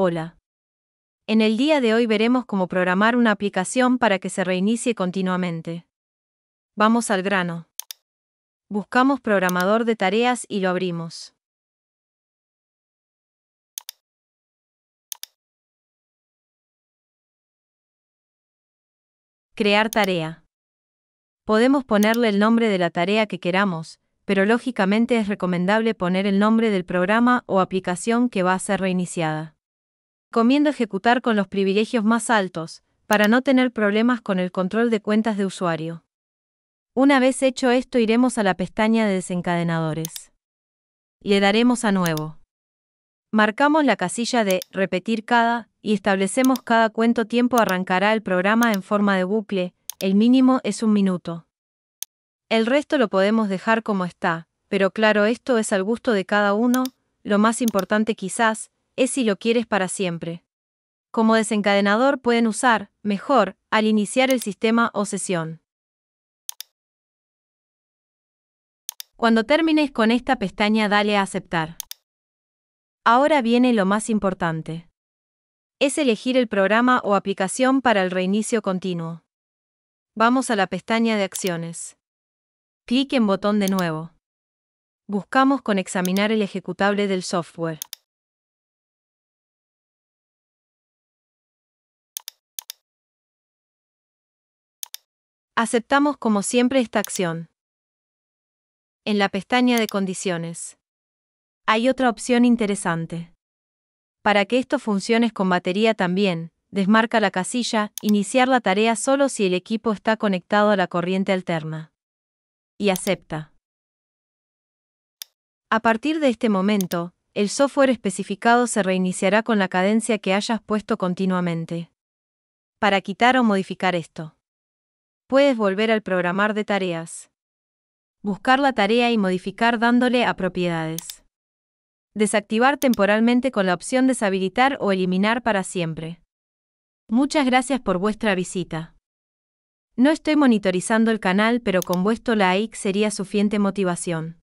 Hola. En el día de hoy veremos cómo programar una aplicación para que se reinicie continuamente. Vamos al grano. Buscamos programador de tareas y lo abrimos. Crear tarea. Podemos ponerle el nombre de la tarea que queramos, pero lógicamente es recomendable poner el nombre del programa o aplicación que va a ser reiniciada. Comiendo ejecutar con los privilegios más altos, para no tener problemas con el control de cuentas de usuario. Una vez hecho esto iremos a la pestaña de desencadenadores. Le daremos a nuevo. Marcamos la casilla de repetir cada y establecemos cada cuánto tiempo arrancará el programa en forma de bucle, el mínimo es un minuto. El resto lo podemos dejar como está, pero claro esto es al gusto de cada uno, lo más importante quizás, es si lo quieres para siempre. Como desencadenador pueden usar, mejor, al iniciar el sistema o sesión. Cuando termines con esta pestaña dale a aceptar. Ahora viene lo más importante. Es elegir el programa o aplicación para el reinicio continuo. Vamos a la pestaña de acciones. Clic en botón de nuevo. Buscamos con examinar el ejecutable del software. Aceptamos como siempre esta acción. En la pestaña de condiciones. Hay otra opción interesante. Para que esto funcione con batería también, desmarca la casilla, iniciar la tarea solo si el equipo está conectado a la corriente alterna. Y acepta. A partir de este momento, el software especificado se reiniciará con la cadencia que hayas puesto continuamente. Para quitar o modificar esto puedes volver al programar de tareas. Buscar la tarea y modificar dándole a propiedades. Desactivar temporalmente con la opción deshabilitar o eliminar para siempre. Muchas gracias por vuestra visita. No estoy monitorizando el canal, pero con vuestro like sería suficiente motivación.